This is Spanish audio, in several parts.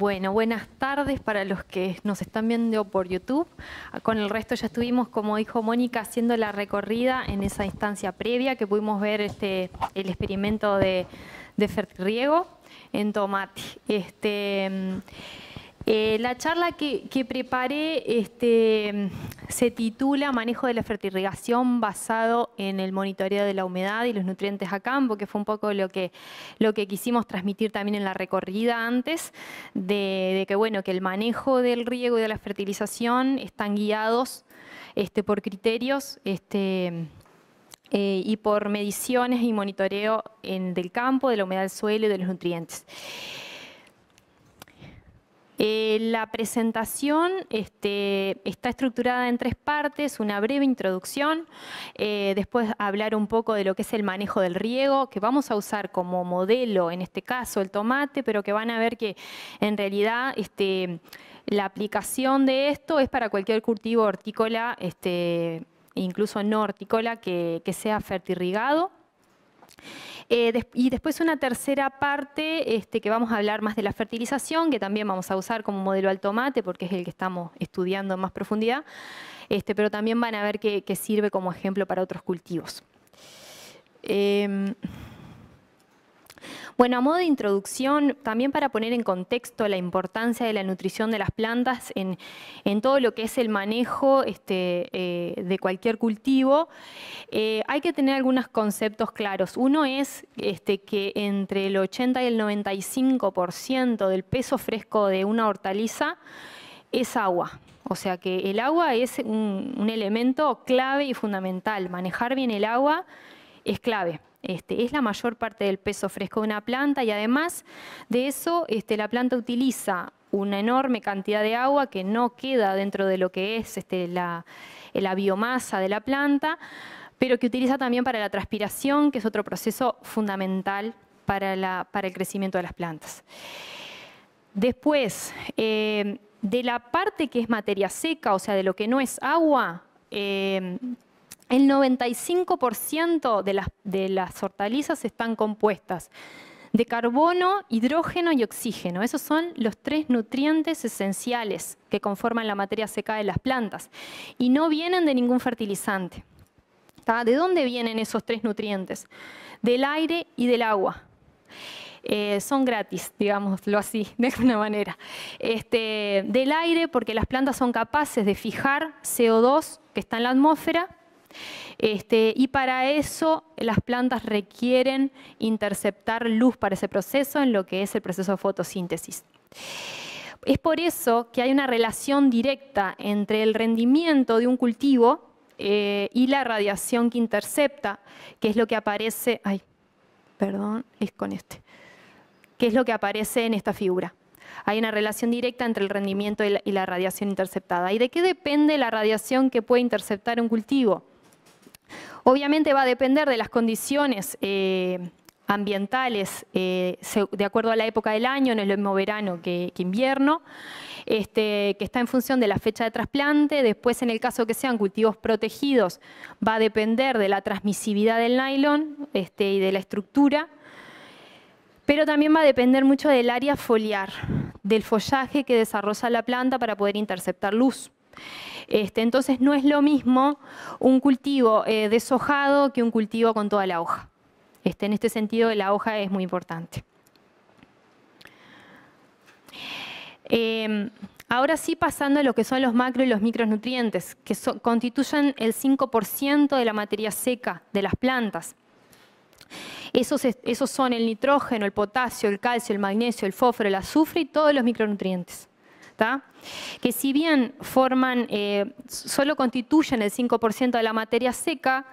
Bueno, buenas tardes para los que nos están viendo por YouTube. Con el resto ya estuvimos, como dijo Mónica, haciendo la recorrida en esa instancia previa que pudimos ver este, el experimento de, de Riego en tomate. Este, mm, eh, la charla que, preparé este, se titula Manejo de la fertirrigación basado en el monitoreo de la humedad y los nutrientes a campo, que fue un poco lo que, lo que quisimos transmitir también en la recorrida antes, de, que, bueno, que el manejo del riego y de la fertilización están guiados este, por criterios este, eh, y por mediciones y monitoreo en, del campo, de la humedad del suelo y de los nutrientes. Eh, la presentación este, está estructurada en tres partes, una breve introducción, eh, después hablar un poco de lo que es el manejo del riego, que vamos a usar como modelo, en este caso el tomate, pero que van a ver que en realidad este, la aplicación de esto es para cualquier cultivo hortícola, este, incluso no hortícola, que, que sea fertirrigado. Eh, y después una tercera parte este, que vamos a hablar más de la fertilización, que también vamos a usar como modelo al tomate porque es el que estamos estudiando en más profundidad, este, pero también van a ver que, sirve como ejemplo para otros cultivos. Em, bueno, a modo de introducción, también para poner en contexto la importancia de la nutrición de las plantas en, todo lo que es el manejo este, eh, de cualquier cultivo, eh, hay que tener algunos conceptos claros. Uno es este, que entre el 80 y el 95% del peso fresco de una hortaliza es agua. O sea que el agua es un elemento clave y fundamental. Manejar bien el agua es clave. Este, es la mayor parte del peso fresco de una planta y además de eso este, la planta utiliza una enorme cantidad de agua que no queda dentro de lo que es este, la, biomasa de la planta, pero que utiliza también para la transpiración, que es otro proceso fundamental para, el crecimiento de las plantas. Después, eh, de la parte que es materia seca, o sea, de lo que no es agua, eh, el 95% de las, hortalizas están compuestas de carbono, hidrógeno y oxígeno. Esos son los tres nutrientes esenciales que conforman la materia seca de las plantas y no vienen de ningún fertilizante. ¿De dónde vienen esos tres nutrientes? Del aire y del agua. Eh, son gratis, digámoslo así, de alguna manera. Este, del aire, porque las plantas son capaces de fijar CO2 que está en la atmósfera este, y para eso las plantas requieren interceptar luz para ese proceso en lo que es el proceso de fotosíntesis. Es por eso que hay una relación directa entre el rendimiento de un cultivo eh, y la radiación que intercepta, que es lo que aparece, ay, perdón, es con este, es lo que aparece en esta figura. Hay una relación directa entre el rendimiento y la radiación interceptada. ¿Y de qué depende la radiación que puede interceptar un cultivo? Obviamente va a depender de las condiciones eh, ambientales eh, de acuerdo a la época del año, no es lo mismo verano que, invierno, este, que está en función de la fecha de trasplante, después en el caso que sean cultivos protegidos va a depender de la transmisividad del nylon este, y de la estructura, pero también va a depender mucho del área foliar, del follaje que desarrolla la planta para poder interceptar luz. Este, entonces no es lo mismo un cultivo eh, deshojado que un cultivo con toda la hoja. Este, en este sentido la hoja es muy importante. Eh, ahora sí pasando a lo que son los macro y los micronutrientes, que constituyen el 5% de la materia seca de las plantas. Esos, esos son el nitrógeno, el potasio, el calcio, el magnesio, el fósforo, el azufre y todos los micronutrientes que si bien forman, eh, solo constituyen el 5% de la materia seca,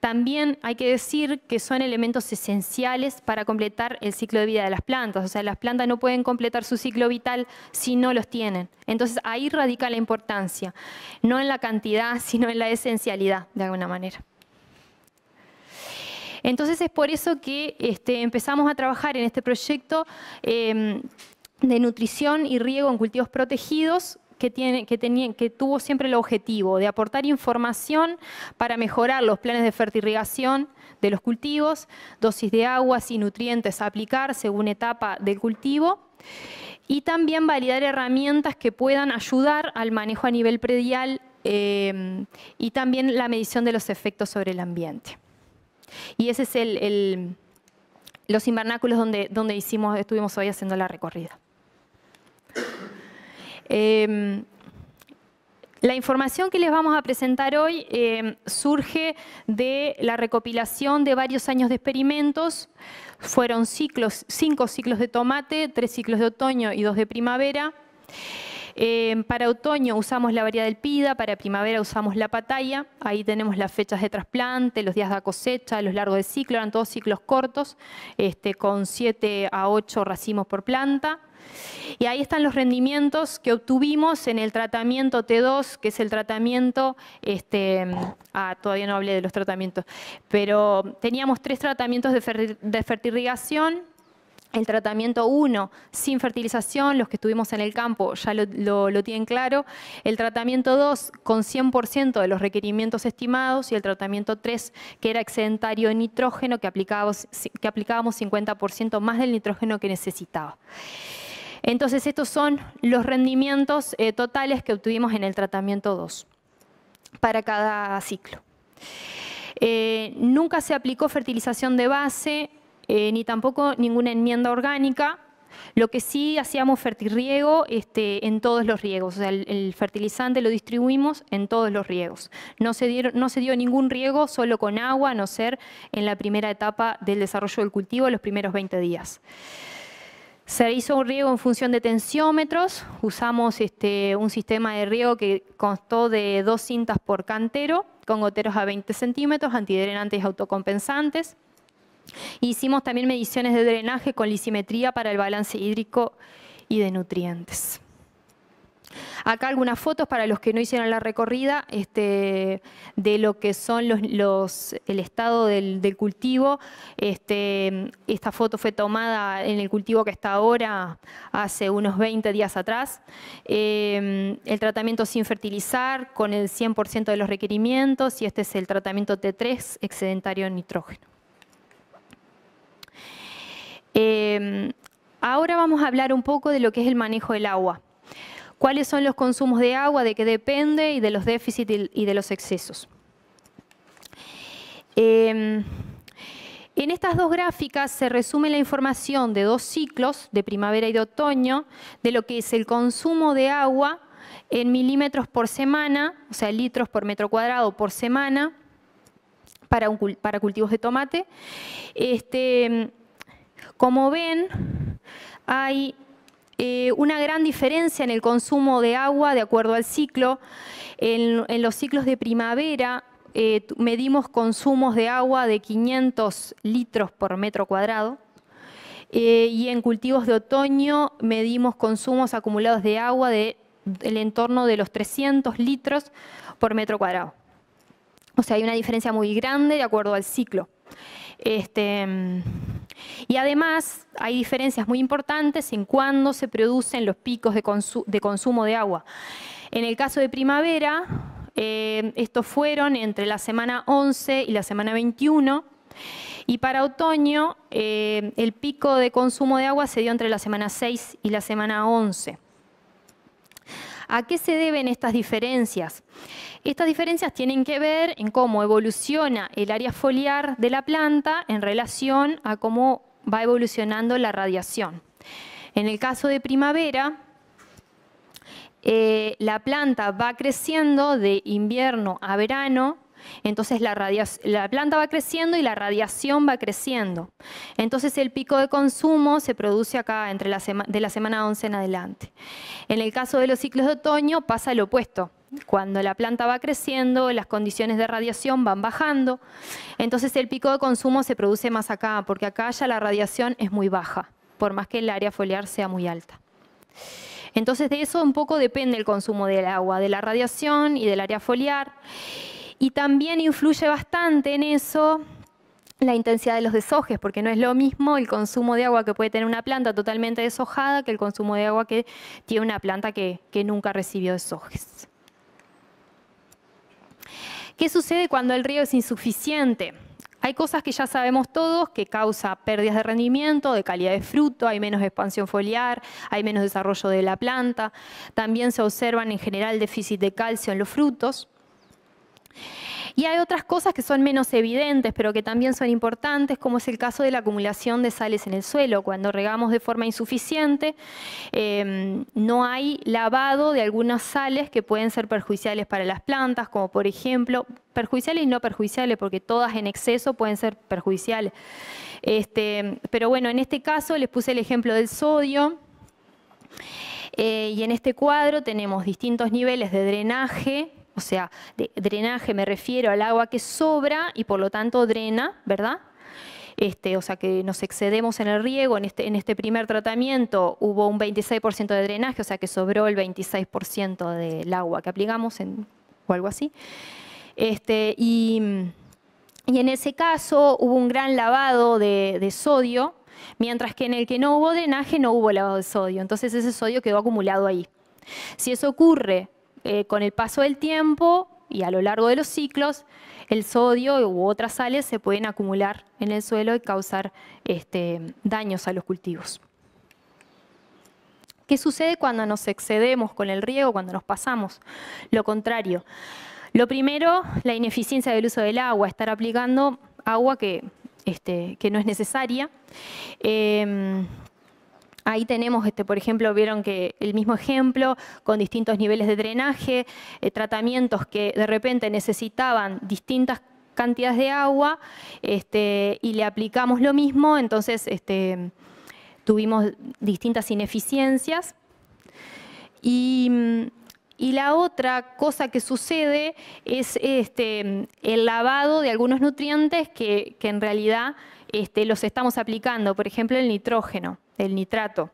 también hay que decir que son elementos esenciales para completar el ciclo de vida de las plantas. O sea, las plantas no pueden completar su ciclo vital si no los tienen. Entonces ahí radica la importancia, no en la cantidad, sino en la esencialidad, de alguna manera. Entonces es por eso que este, empezamos a trabajar en este proyecto em, de nutrición y riego en cultivos protegidos que, tuvo siempre el objetivo de aportar información para mejorar los planes de fertirrigación de los cultivos, dosis de aguas y nutrientes a aplicar según etapa del cultivo y también validar herramientas que puedan ayudar al manejo a nivel predial em, y también la medición de los efectos sobre el ambiente. Y ese es el, los invernáculos donde, donde hicimos, estuvimos hoy haciendo la recorrida. Em, la información que les vamos a presentar hoy em, surge de la recopilación de varios años de experimentos. Fueron cinco ciclos de tomate, tres ciclos de otoño y dos de primavera. Em, para otoño usamos la variedad del pida, para primavera usamos la patalla. ahí tenemos las fechas de trasplante, los días de cosecha, los largos de ciclo, eran todos ciclos cortos, este, con siete a ocho racimos por planta. Y ahí están los rendimientos que obtuvimos en el tratamiento T2, que es el tratamiento, este, ah, todavía no hablé de los tratamientos, pero teníamos tres tratamientos de, fertilización, el tratamiento 1 sin fertilización, los que estuvimos en el campo ya lo, tienen claro. El tratamiento 2 con 100% de los requerimientos estimados y el tratamiento 3 que era excedentario de nitrógeno que aplicábamos, que aplicábamos 50% más del nitrógeno que necesitaba. Entonces, estos son los rendimientos eh, totales que obtuvimos en el tratamiento 2 para cada ciclo. Eh, nunca se aplicó fertilización de base, eh, ni tampoco ninguna enmienda orgánica. Lo que sí hacíamos fertirriego riego este, en todos los riegos, o sea, el, fertilizante lo distribuimos en todos los riegos. No se, no se dio ningún riego solo con agua, a no ser en la primera etapa del desarrollo del cultivo, los primeros 20 días. Se hizo un riego en función de tensiómetros, usamos este, un sistema de riego que constó de dos cintas por cantero, con goteros a 20 centímetros, antidrenantes autocompensantes. Hicimos también mediciones de drenaje con lisimetría para el balance hídrico y de nutrientes. Acá algunas fotos para los que no hicieron la recorrida este, de lo que son los, el estado del, cultivo. Este, esta foto fue tomada en el cultivo que está ahora, hace unos 20 días atrás. Em, el tratamiento sin fertilizar, con el 100% de los requerimientos, y este es el tratamiento T3, excedentario en nitrógeno. Em, ahora vamos a hablar un poco de lo que es el manejo del agua cuáles son los consumos de agua, de qué depende y de los déficits y de los excesos. Em, en estas dos gráficas se resume la información de dos ciclos, de primavera y de otoño, de lo que es el consumo de agua en milímetros por semana, o sea, litros por metro cuadrado por semana, para, para cultivos de tomate. Este, como ven, hay eh, una gran diferencia en el consumo de agua de acuerdo al ciclo. En, los ciclos de primavera eh, medimos consumos de agua de 500 litros por metro cuadrado. Eh, y en cultivos de otoño medimos consumos acumulados de agua de, del entorno de los 300 litros por metro cuadrado. O sea, hay una diferencia muy grande de acuerdo al ciclo. Este, mm, y además hay diferencias muy importantes en cuándo se producen los picos de, consumo de agua. En el caso de primavera, eh, estos fueron entre la semana 11 y la semana 21. Y para otoño, eh, el pico de consumo de agua se dio entre la semana 6 y la semana 11. ¿A qué se deben estas diferencias? Estas diferencias tienen que ver en cómo evoluciona el área foliar de la planta en relación a cómo va evolucionando la radiación. En el caso de primavera, eh, la planta va creciendo de invierno a verano entonces la, planta va creciendo y la radiación va creciendo. Entonces el pico de consumo se produce acá entre de la semana 11 en adelante. En el caso de los ciclos de otoño pasa lo opuesto. Cuando la planta va creciendo, las condiciones de radiación van bajando, entonces el pico de consumo se produce más acá, porque acá ya la radiación es muy baja, por más que el área foliar sea muy alta. Entonces de eso un poco depende el consumo del agua, de la radiación y del área foliar. Y también influye bastante en eso la intensidad de los desojes, porque no es lo mismo el consumo de agua que puede tener una planta totalmente deshojada que el consumo de agua que tiene una planta que, nunca recibió desojes. ¿Qué sucede cuando el río es insuficiente? Hay cosas que ya sabemos todos que causa pérdidas de rendimiento, de calidad de fruto, hay menos expansión foliar, hay menos desarrollo de la planta. También se observan en general déficit de calcio en los frutos. Y hay otras cosas que son menos evidentes, pero que también son importantes, como es el caso de la acumulación de sales en el suelo. Cuando regamos de forma insuficiente, em, no hay lavado de algunas sales que pueden ser perjudiciales para las plantas, como por ejemplo, perjudiciales y no perjudiciales, porque todas en exceso pueden ser perjudiciales. Este, pero bueno, en este caso les puse el ejemplo del sodio. Eh, y en este cuadro tenemos distintos niveles de drenaje o sea, de drenaje me refiero al agua que sobra y por lo tanto drena, ¿verdad? Este, o sea que nos excedemos en el riego, en este, este primer tratamiento hubo un 26% de drenaje, o sea que sobró el 26% del agua que aplicamos en, o algo así. Este, y, en ese caso hubo un gran lavado de, de sodio, mientras que en el que no hubo drenaje no hubo lavado de sodio, entonces ese sodio quedó acumulado ahí. Si eso ocurre eh, con el paso del tiempo y a lo largo de los ciclos, el sodio u otras sales se pueden acumular en el suelo y causar este, daños a los cultivos. ¿Qué sucede cuando nos excedemos con el riego, cuando nos pasamos? Lo contrario. Lo primero, la ineficiencia del uso del agua, estar aplicando agua que, este, no es necesaria. Em, Ahí tenemos, este, por ejemplo, vieron que el mismo ejemplo con distintos niveles de drenaje, eh, tratamientos que de repente necesitaban distintas cantidades de agua este, y le aplicamos lo mismo, entonces este, tuvimos distintas ineficiencias. Y, la otra cosa que sucede es este, el lavado de algunos nutrientes que en realidad los estamos aplicando, por ejemplo el nitrógeno. El nitrato.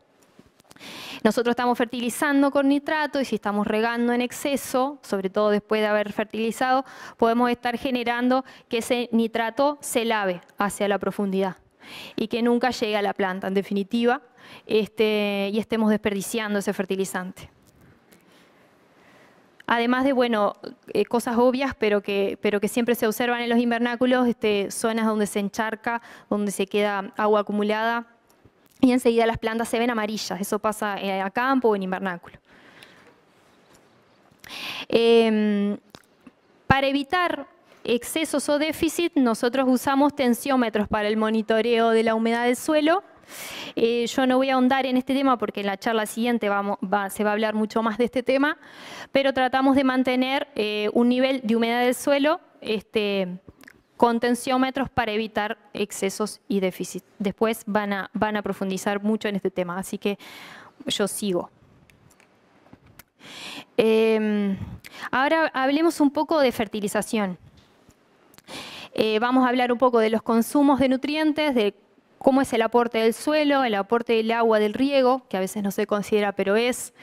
Nosotros estamos fertilizando con nitrato y si estamos regando en exceso, sobre todo después de haber fertilizado, podemos estar generando que ese nitrato se lave hacia la profundidad y que nunca llegue a la planta, en definitiva, este, y estemos desperdiciando ese fertilizante. Además de, bueno, eh, cosas obvias, pero que, siempre se observan en los invernáculos, este, zonas donde se encharca, donde se queda agua acumulada, y enseguida las plantas se ven amarillas. Eso pasa eh, a campo o en invernáculo. Em, para evitar excesos o déficit, nosotros usamos tensiómetros para el monitoreo de la humedad del suelo. Eh, yo no voy a ahondar en este tema porque en la charla siguiente se va a hablar mucho más de este tema, pero tratamos de mantener eh, un nivel de humedad del suelo este, con para evitar excesos y déficit. Después van a, van a profundizar mucho en este tema, así que yo sigo. Em, ahora hablemos un poco de fertilización. Eh, vamos a hablar un poco de los consumos de nutrientes, de cómo es el aporte del suelo, el aporte del agua del riego, que a veces no se considera pero es,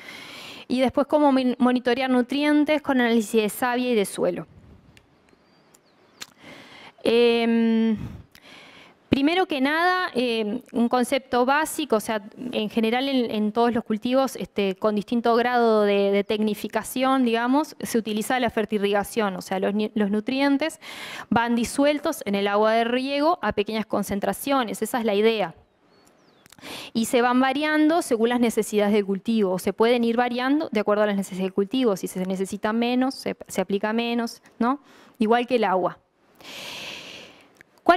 y después cómo monitorear nutrientes con análisis de savia y de suelo. Em, primero que nada, em, un concepto básico, o sea, en general en, todos los cultivos este, con distinto grado de, tecnificación, digamos, se utiliza la fertirrigación, o sea, los, nutrientes van disueltos en el agua de riego a pequeñas concentraciones, esa es la idea. Y se van variando según las necesidades del cultivo, o se pueden ir variando de acuerdo a las necesidades del cultivo, si se necesita menos, se, se aplica menos, ¿no? Igual que el agua.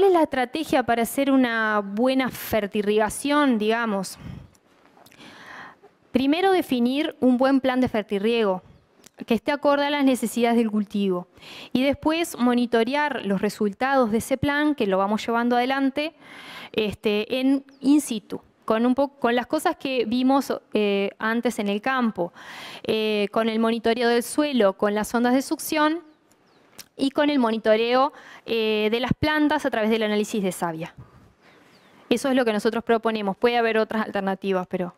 ¿Cuál es la estrategia para hacer una buena fertirrigación, digamos? Primero, definir un buen plan de fertirriego que esté acorde a las necesidades del cultivo. Y después monitorear los resultados de ese plan, que lo vamos llevando adelante, este, en in situ. Con, las cosas que vimos eh, antes en el campo, eh, con el monitoreo del suelo, con las ondas de succión y con el monitoreo eh, de las plantas a través del análisis de savia. Eso es lo que nosotros proponemos. Puede haber otras alternativas, pero...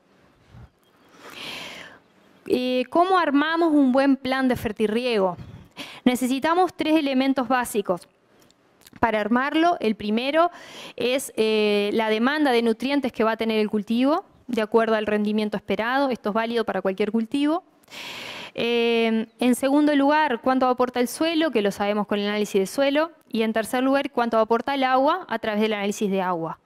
Eh, ¿Cómo armamos un buen plan de fertirriego? Necesitamos tres elementos básicos. Para armarlo, el primero es eh, la demanda de nutrientes que va a tener el cultivo, de acuerdo al rendimiento esperado. Esto es válido para cualquier cultivo. Em, en segundo lugar, cuánto aporta el suelo, que lo sabemos con el análisis de suelo. Y en tercer lugar, cuánto aporta el agua a través del análisis de agua.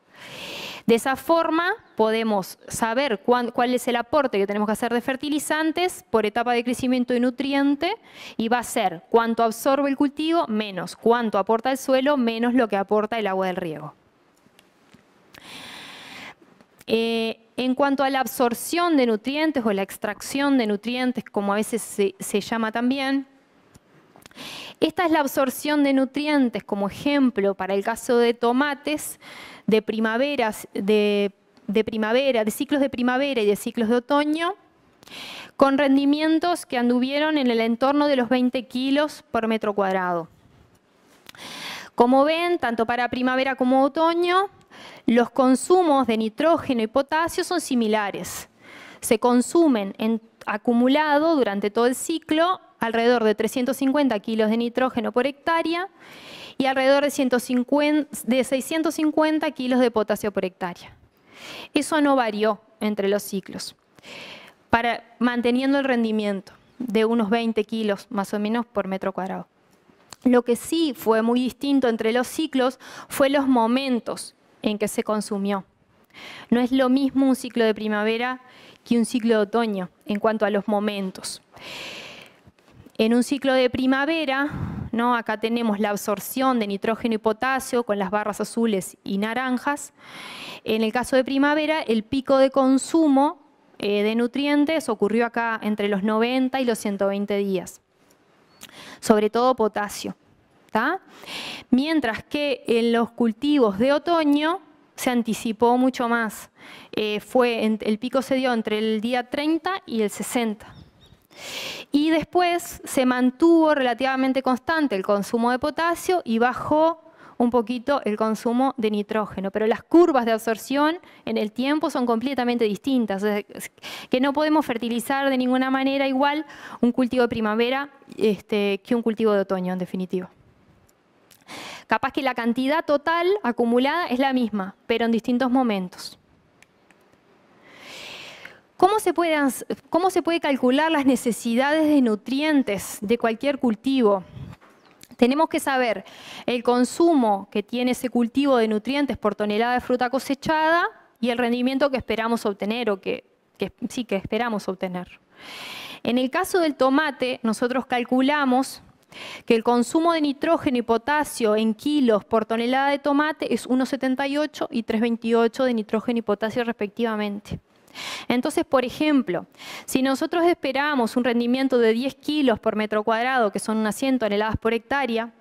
De esa forma podemos saber cuál es el aporte que tenemos que hacer de fertilizantes por etapa de crecimiento de nutriente y va a ser cuánto absorbe el cultivo menos cuánto aporta el suelo menos lo que aporta el agua del riego. Eh, en cuanto a la absorción de nutrientes o la extracción de nutrientes, como a veces se, llama también, esta es la absorción de nutrientes, como ejemplo, para el caso de tomates de de primavera, de ciclos de primavera y de ciclos de otoño, con rendimientos que anduvieron en el entorno de los 20 kilos por metro cuadrado. Como ven, tanto para primavera como otoño, los consumos de nitrógeno y potasio son similares. Se consumen acumulado durante todo el ciclo alrededor de 350 kilos de nitrógeno por hectárea y alrededor de, 650 kilos de potasio por hectárea. Eso no varió entre los ciclos, para, manteniendo el rendimiento de unos 20 kilos más o menos por metro cuadrado. Lo que sí fue muy distinto entre los ciclos fue los momentos en que se consumió. No es lo mismo un ciclo de primavera que un ciclo de otoño en cuanto a los momentos. En un ciclo de primavera, ¿no? acá tenemos la absorción de nitrógeno y potasio con las barras azules y naranjas. En el caso de primavera, el pico de consumo eh, de nutrientes ocurrió acá entre los 90 y los 120 días, sobre todo potasio. Mientras que en los cultivos de otoño se anticipó mucho más. Eh, fue, el pico se dio entre el día 30 y el 60. Y después se mantuvo relativamente constante el consumo de potasio y bajó un poquito el consumo de nitrógeno, pero las curvas de absorción en el tiempo son completamente distintas, que no podemos fertilizar de ninguna manera igual un cultivo de primavera este, que un cultivo de otoño, en definitiva. Capaz que la cantidad total acumulada es la misma, pero en distintos momentos. ¿Cómo se, pueden, ¿Cómo se, puede calcular las necesidades de nutrientes de cualquier cultivo? Tenemos que saber el consumo que tiene ese cultivo de nutrientes por tonelada de fruta cosechada y el rendimiento que esperamos obtener o que sí que esperamos obtener. En el caso del tomate, nosotros calculamos que el consumo de nitrógeno y potasio en kilos por tonelada de tomate es 1,78 y 3,28 de nitrógeno y potasio respectivamente. Entonces, por ejemplo, si nosotros esperamos un rendimiento de 10 kilos por metro cuadrado, que son unas 100 toneladas por hectárea,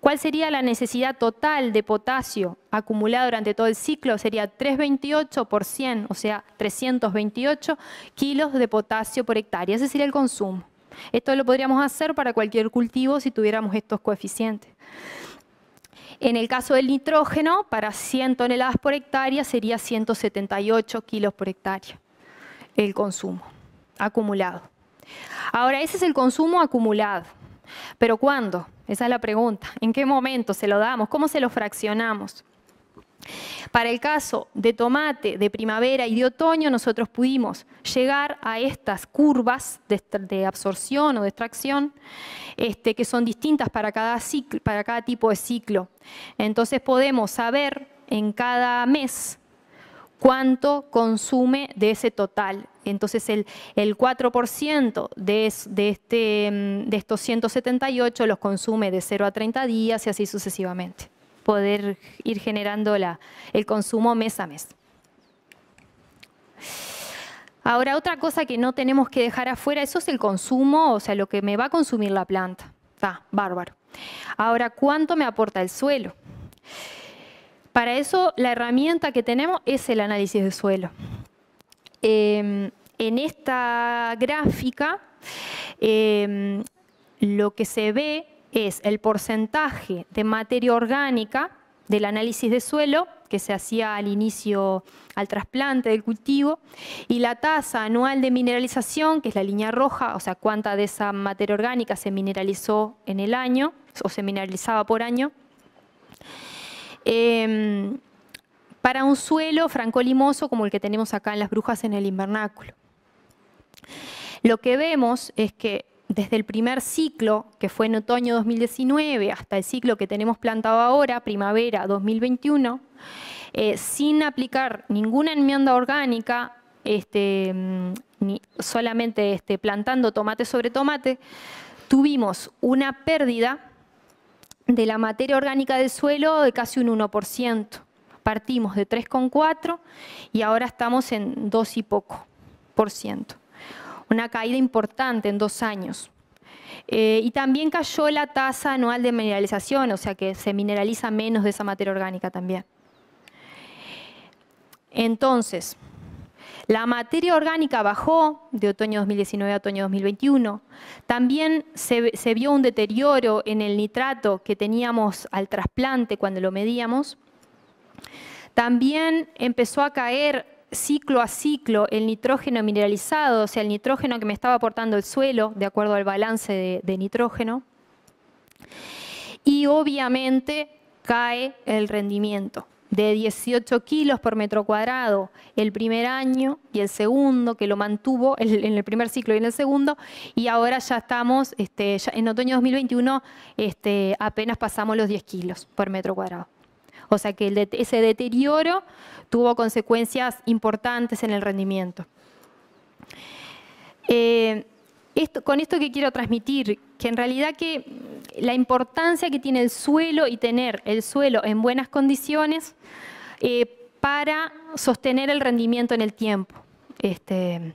¿cuál sería la necesidad total de potasio acumulado durante todo el ciclo? Sería 328 por 100, o sea, 328 kilos de potasio por hectárea. Ese sería el consumo. Esto lo podríamos hacer para cualquier cultivo si tuviéramos estos coeficientes. En el caso del nitrógeno, para 100 toneladas por hectárea sería 178 kilos por hectárea el consumo acumulado. Ahora, ese es el consumo acumulado. ¿Pero cuándo? Esa es la pregunta. ¿En qué momento se lo damos? ¿Cómo se lo fraccionamos? Para el caso de tomate de primavera y de otoño, nosotros pudimos llegar a estas curvas de, absorción o de extracción, este, que son distintas para cada, para cada tipo de ciclo. Entonces podemos saber en cada mes cuánto consume de ese total. Entonces el, 4% de, este, mm, de estos 178 los consume de 0 a 30 días y así sucesivamente poder ir generando el consumo mes a mes. Ahora, otra cosa que no tenemos que dejar afuera, eso es el consumo, o sea, lo que me va a consumir la planta. Está, ah, bárbaro. Ahora, ¿cuánto me aporta el suelo? Para eso, la herramienta que tenemos es el análisis de suelo. Em, en esta gráfica, em, lo que se ve es el porcentaje de materia orgánica del análisis de suelo que se hacía al inicio al trasplante del cultivo y la tasa anual de mineralización, que es la línea roja, o sea, cuánta de esa materia orgánica se mineralizó en el año o se mineralizaba por año. Em, para un suelo francolimoso como el que tenemos acá en las brujas en el invernáculo. Lo que vemos es que desde el primer ciclo, que fue en otoño 2019, hasta el ciclo que tenemos plantado ahora, primavera 2021, eh, sin aplicar ninguna enmienda orgánica, este, mm, solamente este, plantando tomate sobre tomate, tuvimos una pérdida de la materia orgánica del suelo de casi un 1%. Partimos de 3,4 y ahora estamos en 2 y poco por ciento una caída importante en dos años. Eh, y también cayó la tasa anual de mineralización, o sea que se mineraliza menos de esa materia orgánica también. Entonces, la materia orgánica bajó de otoño 2019 a otoño 2021. También se, se, vio un deterioro en el nitrato que teníamos al trasplante cuando lo medíamos. También empezó a caer ciclo a ciclo el nitrógeno mineralizado, o sea, el nitrógeno que me estaba aportando el suelo, de acuerdo al balance de, nitrógeno. Y obviamente cae el rendimiento de 18 kilos por metro cuadrado el primer año y el segundo, que lo mantuvo en el primer ciclo y en el segundo, y ahora ya estamos, este, en otoño 2021, este, apenas pasamos los 10 kilos por metro cuadrado. O sea que ese deterioro tuvo consecuencias importantes en el rendimiento. Eh, con esto que quiero transmitir, que en realidad que la importancia que tiene el suelo y tener el suelo en buenas condiciones eh, para sostener el rendimiento en el tiempo. Este,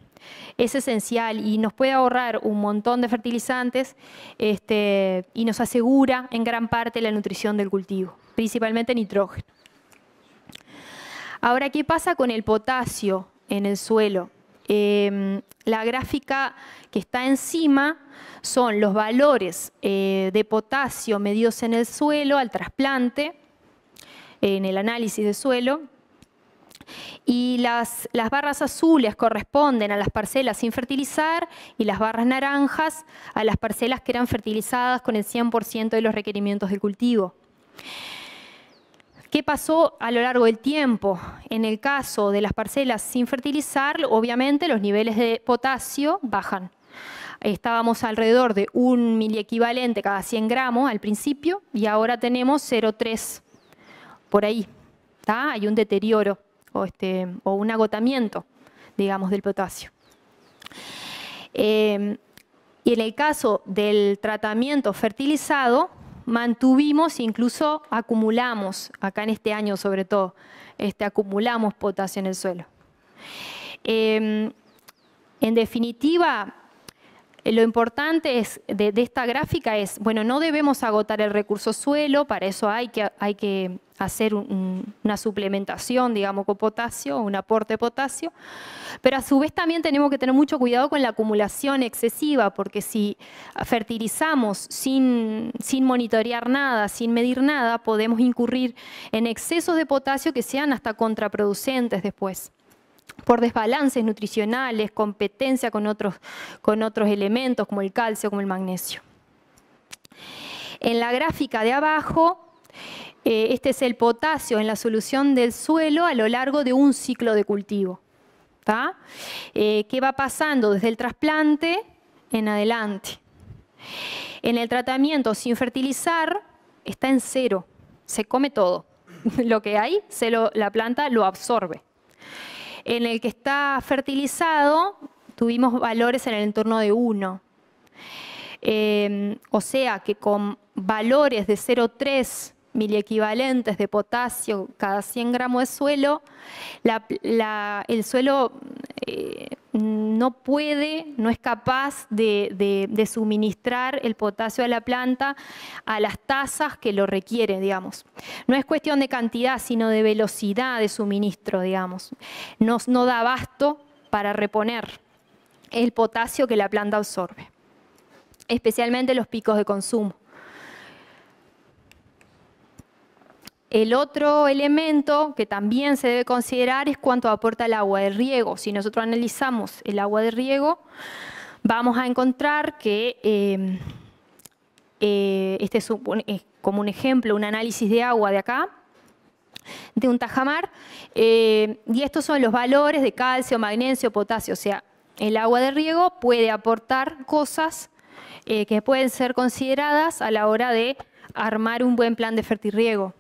es esencial y nos puede ahorrar un montón de fertilizantes este, y nos asegura en gran parte la nutrición del cultivo principalmente nitrógeno. Ahora, ¿qué pasa con el potasio en el suelo? Em, la gráfica que está encima son los valores eh, de potasio medidos en el suelo al trasplante, en el análisis de suelo, y las, las, barras azules corresponden a las parcelas sin fertilizar y las barras naranjas a las parcelas que eran fertilizadas con el 100% de los requerimientos de cultivo. ¿Qué pasó a lo largo del tiempo? En el caso de las parcelas sin fertilizar, obviamente los niveles de potasio bajan. Estábamos alrededor de un miliequivalente cada 100 gramos al principio y ahora tenemos 0,3 por ahí. Hay un deterioro este, o, un agotamiento, digamos, del potasio. Eh, y en el caso del tratamiento fertilizado, mantuvimos, incluso acumulamos, acá en este año sobre todo, este, acumulamos potasio en el suelo. Em, en definitiva, eh, lo importante de, esta gráfica es, bueno, no debemos agotar el recurso suelo, para eso hay que, hacer una suplementación, digamos, con potasio, un aporte de potasio, pero a su vez también tenemos que tener mucho cuidado con la acumulación excesiva, porque si fertilizamos sin, sin monitorear nada, sin medir nada, podemos incurrir en excesos de potasio que sean hasta contraproducentes después por desbalances nutricionales, competencia con otros, con otros elementos como el calcio, como el magnesio. En la gráfica de abajo, eh, este es el potasio en la solución del suelo a lo largo de un ciclo de cultivo. Eh, ¿Qué va pasando desde el trasplante en adelante? En el tratamiento sin fertilizar está en cero, se come todo. Lo que hay, la planta lo absorbe en el que está fertilizado, tuvimos valores en el entorno de 1. Em, o sea que con valores de 0,3 miliequivalentes de potasio cada 100 gramos de suelo, el suelo eh, no puede, no es capaz de, suministrar el potasio a la planta a las tasas que lo requiere, digamos. No es cuestión de cantidad, sino de velocidad de suministro, digamos. no, no da abasto para reponer el potasio que la planta absorbe, especialmente los picos de consumo. El otro elemento que también se debe considerar es cuánto aporta el agua de riego. Si nosotros analizamos el agua de riego, vamos a encontrar que, eh, eh, este es, como un ejemplo, un análisis de agua de acá, de un tajamar, eh, y estos son los valores de calcio, magnesio, potasio, o sea, el agua de riego puede aportar cosas que pueden ser consideradas a la hora de armar un buen plan de fertirriego.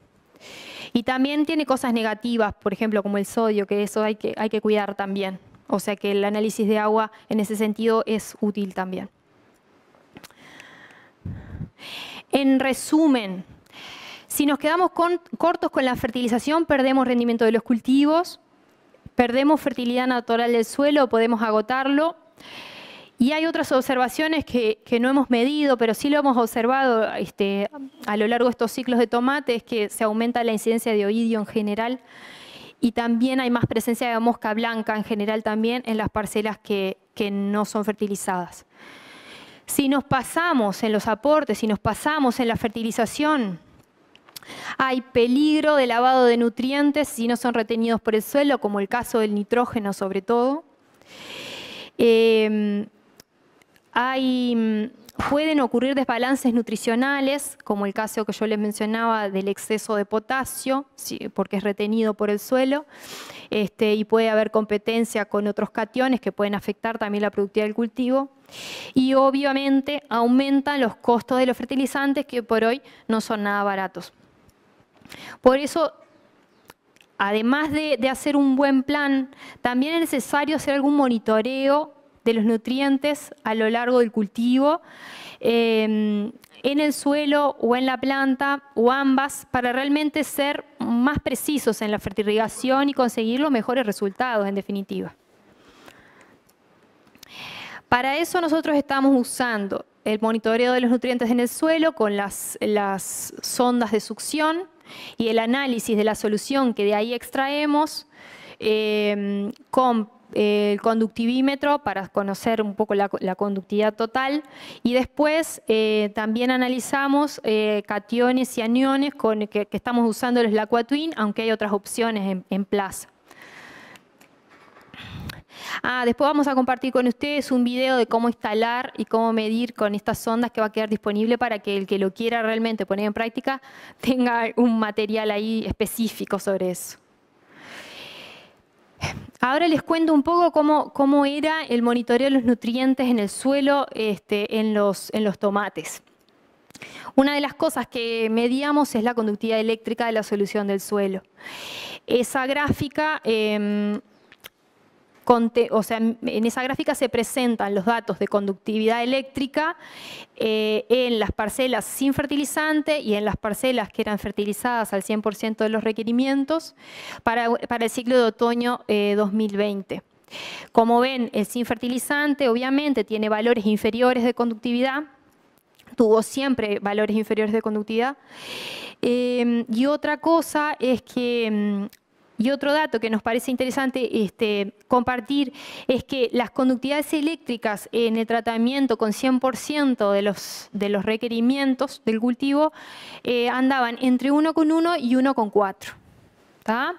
Y también tiene cosas negativas, por ejemplo, como el sodio, que eso hay que, cuidar también. O sea que el análisis de agua en ese sentido es útil también. En resumen, si nos quedamos cortos con la fertilización, perdemos rendimiento de los cultivos, perdemos fertilidad natural del suelo, podemos agotarlo. Y hay otras observaciones que, no hemos medido, pero sí lo hemos observado este, a lo largo de estos ciclos de tomate, es que se aumenta la incidencia de oidio en general y también hay más presencia de mosca blanca en general también en las parcelas que, no son fertilizadas. Si nos pasamos en los aportes, si nos pasamos en la fertilización, hay peligro de lavado de nutrientes si no son retenidos por el suelo, como el caso del nitrógeno sobre todo. Eh, Mm, pueden ocurrir desbalances nutricionales, como el caso que yo les mencionaba del exceso de potasio, porque es retenido por el suelo, este, y puede haber competencia con otros cationes que pueden afectar también la productividad del cultivo. Y obviamente aumentan los costos de los fertilizantes, que por hoy no son nada baratos. Por eso además de, hacer un buen plan, también es necesario hacer algún monitoreo de los nutrientes a lo largo del cultivo, em, en el suelo o en la planta o ambas, para realmente ser más precisos en la fertilización y conseguir los mejores resultados, en definitiva. Para eso nosotros estamos usando el monitoreo de los nutrientes en el suelo con las, las sondas de succión y el análisis de la solución que de ahí extraemos em, con el conductivímetro para conocer un poco la, conductividad total y después eh, también analizamos eh, cationes y aniones con, que, estamos usando los Laquatwin, aunque hay otras opciones en, plaza. Ah, después vamos a compartir con ustedes un video de cómo instalar y cómo medir con estas sondas que va a quedar disponible para que el que lo quiera realmente poner en práctica tenga un material ahí específico sobre eso. Ahora les cuento un poco cómo, cómo, era el monitoreo de los nutrientes en el suelo este, en, los, en los tomates. Una de las cosas que medíamos es la conductividad eléctrica de la solución del suelo. Esa gráfica em, o sea, en esa gráfica se presentan los datos de conductividad eléctrica eh, en las parcelas sin fertilizante y en las parcelas que eran fertilizadas al 100% de los requerimientos para, el ciclo de otoño 2020. Eh, Como ven, el sin fertilizante obviamente tiene valores inferiores de conductividad, tuvo siempre valores inferiores de conductividad. Eh, y otra cosa es que mm, y otro dato que nos parece interesante este, compartir es que las conductividades eléctricas en el tratamiento con 100% de los, de los requerimientos del cultivo eh, andaban entre 1,1 y 1,4.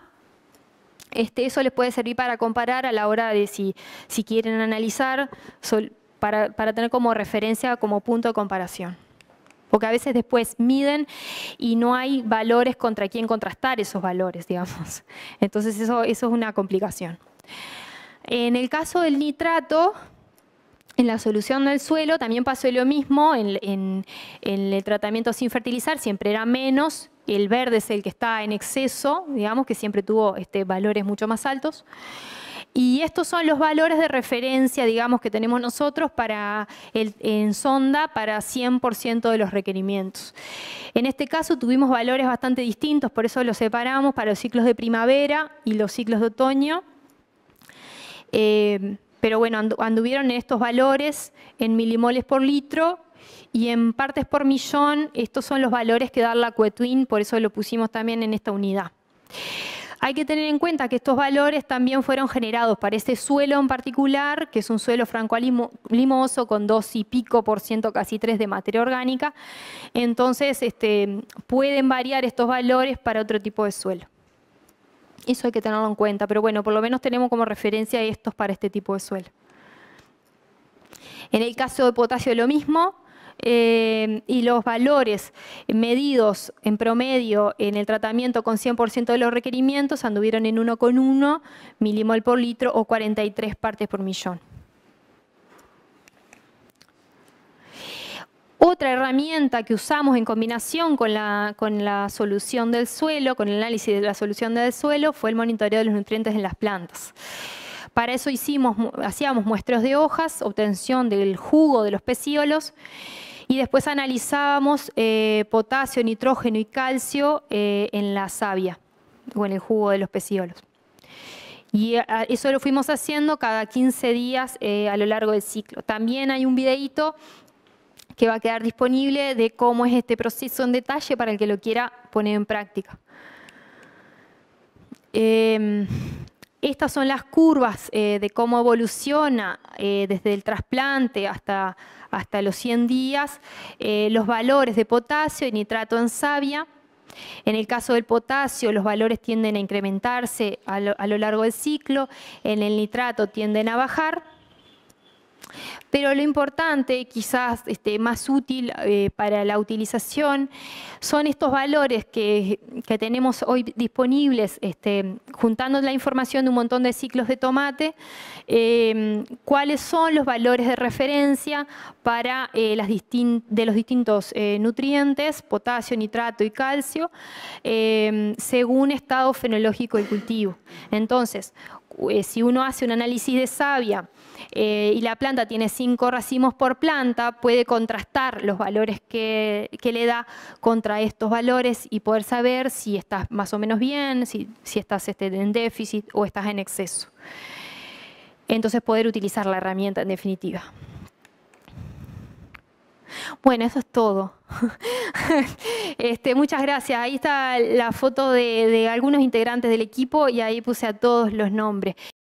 Este, eso les puede servir para comparar a la hora de si, quieren analizar, para tener como referencia, como punto de comparación. Porque a veces después miden y no hay valores contra quién contrastar esos valores, digamos. Entonces eso, eso es una complicación. En el caso del nitrato, en la solución del suelo también pasó lo mismo, en, el tratamiento sin fertilizar siempre era menos, el verde es el que está en exceso, digamos que siempre tuvo este, valores mucho más altos. Y estos son los valores de referencia, digamos, que tenemos nosotros para en sonda para 100% de los requerimientos. En este caso tuvimos valores bastante distintos, por eso los separamos para los ciclos de primavera y los ciclos de otoño. Eh, pero bueno, anduvieron en estos valores en milimoles por litro y en partes por millón, estos son los valores que da la Cuetuin, por eso lo pusimos también en esta unidad. Hay que tener en cuenta que estos valores también fueron generados para este suelo en particular, que es un suelo franco-limoso con dos y pico por ciento, casi tres, de materia orgánica. Entonces, este, pueden variar estos valores para otro tipo de suelo. Eso hay que tenerlo en cuenta, pero bueno, por lo menos tenemos como referencia estos para este tipo de suelo. En el caso de potasio lo mismo, eh, y los valores medidos en promedio en el tratamiento con 100% de los requerimientos anduvieron en 1,1 milimol por litro o 43 partes por millón. Otra herramienta que usamos en combinación con la, con la, solución del suelo, con el análisis de la solución del suelo, fue el monitoreo de los nutrientes en las plantas. Para eso hicimos, hacíamos muestras de hojas, obtención del jugo de los pecíolos, y después analizábamos eh, potasio, nitrógeno y calcio eh, en la savia o en el jugo de los pecíolos. Y eh, eso lo fuimos haciendo cada 15 días a lo largo del ciclo. También hay un videíto que va a quedar disponible de cómo es este proceso en detalle para el que lo quiera poner en práctica. Em, estas son las curvas eh, de cómo evoluciona eh, desde el trasplante hasta, los 100 días, eh, los valores de potasio y nitrato en savia. En el caso del potasio, los valores tienden a incrementarse a lo largo del ciclo, en el nitrato tienden a bajar. Pero lo importante, quizás este, más útil eh, para la utilización, son estos valores que, tenemos hoy disponibles, este, juntando la información de un montón de ciclos de tomate, em, cuáles son los valores de referencia para, eh, de los distintos eh, nutrientes, potasio, nitrato y calcio, em, según estado fenológico del cultivo. Entonces, eh, si uno hace un análisis de savia eh, y la planta tiene cinco racimos por planta, puede contrastar los valores que, le da contra estos valores y poder saber si estás más o menos bien, si, estás este, en déficit o estás en exceso. Entonces poder utilizar la herramienta en definitiva. Bueno, eso es todo. este, muchas gracias. Ahí está la foto de, de algunos integrantes del equipo y ahí puse a todos los nombres.